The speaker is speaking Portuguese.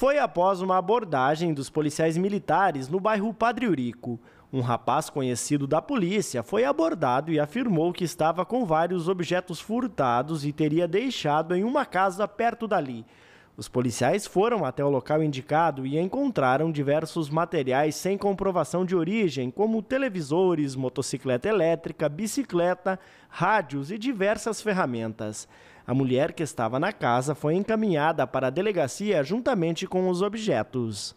foi após uma abordagem dos policiais militares no bairro Padre Urico. Um rapaz conhecido da polícia foi abordado e afirmou que estava com vários objetos furtados e teria deixado em uma casa perto dali. Os policiais foram até o local indicado e encontraram diversos materiais sem comprovação de origem, como televisores, motocicleta elétrica, bicicleta, rádios e diversas ferramentas. A mulher que estava na casa foi encaminhada para a delegacia juntamente com os objetos.